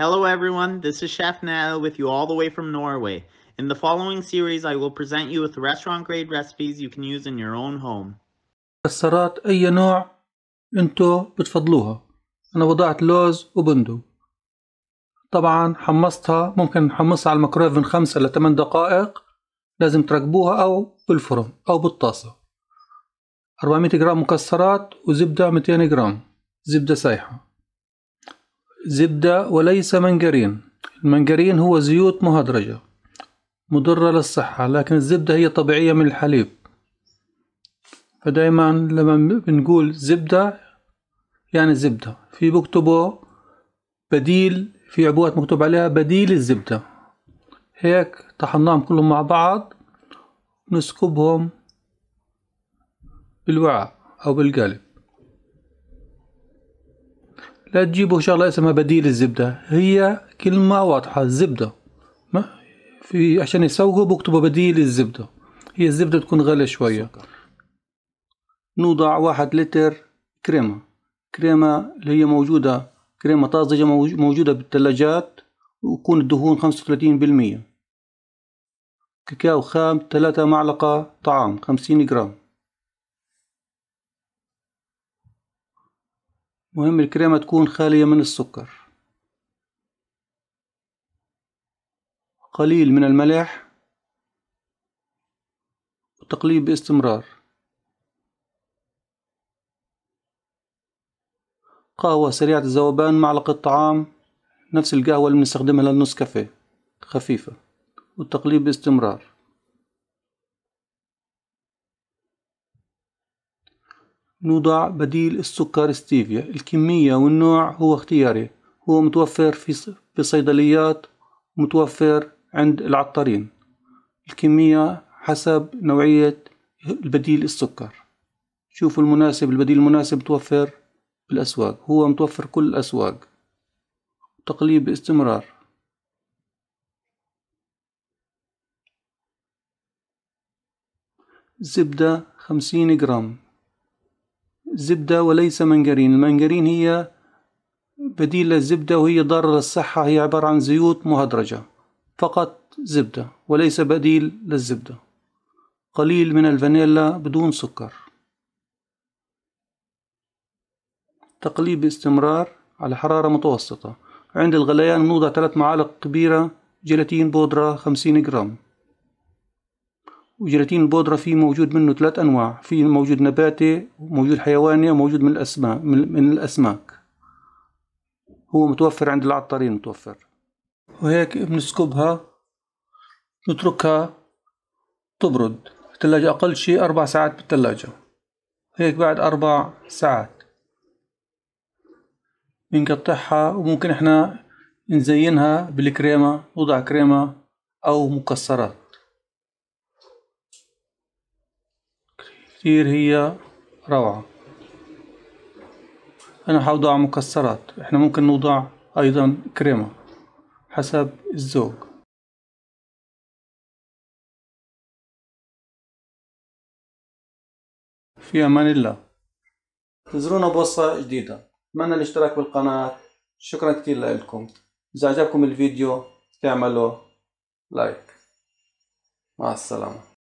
Hello everyone, this is Chef Nao with you all the way from Norway. In the following series, I will present you with restaurant-grade recipes you can use in your own home. كسرات أي نوع أنتو بتفضلوها. أنا وضعت لوز وبندو. طبعا حمصتها ممكن نحمصها على الميكرويف من خمسة إلى 8 دقائق. لازم تركبوها أو بالفرن أو بالطاسة. 400 جرام مكسرات وزبدة 200 جرام زبدة سايحة. زبدة وليس منجرين المنجرين هو زيوت مهدرجة مضرة للصحة لكن الزبدة هي طبيعية من الحليب فدايما لما بنقول زبدة يعني زبدة في بكتبه بديل في عبوات مكتوب عليها بديل الزبدة هيك طحناهم كلهم مع بعض نسكبهم بالوعاء أو بالقالب لا تجيبوا شغلة اسمها بديل الزبدة هي كلمة واضحة الزبدة ما في عشان يسوقوا بكتبوا بديل الزبدة هي الزبدة تكون غالية شوية نوضع واحد لتر كريمة كريمة اللي هي موجودة كريمة طازجة موجودة بالثلاجات ويكون الدهون خمسة وثلاثين بالمية كاكاو خام ثلاثة معلقة طعام خمسين جرام مهم الكريمة تكون خالية من السكر قليل من الملح وتقليب باستمرار قهوة سريعة الذوبان معلقة طعام نفس القهوة اللي بنستخدمها للنسكافيه خفيفة والتقليب باستمرار نوضع بديل السكر ستيفيا الكمية والنوع هو اختياري هو متوفر في صيدليات متوفر عند العطارين الكمية حسب نوعية البديل السكر شوفوا المناسب البديل المناسب متوفر بالأسواق هو متوفر كل الأسواق تقليب باستمرار زبدة خمسين جرام زبدة وليس منجرين المنجرين هي بديل للزبدة وهي ضارة للصحة هي عبارة عن زيوت مهدرجة فقط زبدة وليس بديل للزبدة قليل من الفانيلا بدون سكر تقليب باستمرار على حرارة متوسطة عند الغليان نوضع ثلاث معالق كبيرة جيلاتين بودرة خمسين جرام وجيلاتين البودرة في موجود منه ثلاث أنواع في موجود نباتي وموجود حيواني وموجود من الأسماك من, الأسماك هو متوفر عند العطارين متوفر وهيك بنسكبها نتركها تبرد الثلاجة أقل شيء أربع ساعات بالثلاجة هيك بعد أربع ساعات بنقطعها وممكن احنا نزينها بالكريمة نوضع كريمة أو مكسرات كتير هي روعة أنا حوضع مكسرات إحنا ممكن نوضع أيضا كريمة حسب الذوق في أمان الله تزرونا بوصة جديدة أتمنى الاشتراك بالقناة شكرا كتير لكم إذا عجبكم الفيديو تعملوا لايك مع السلامة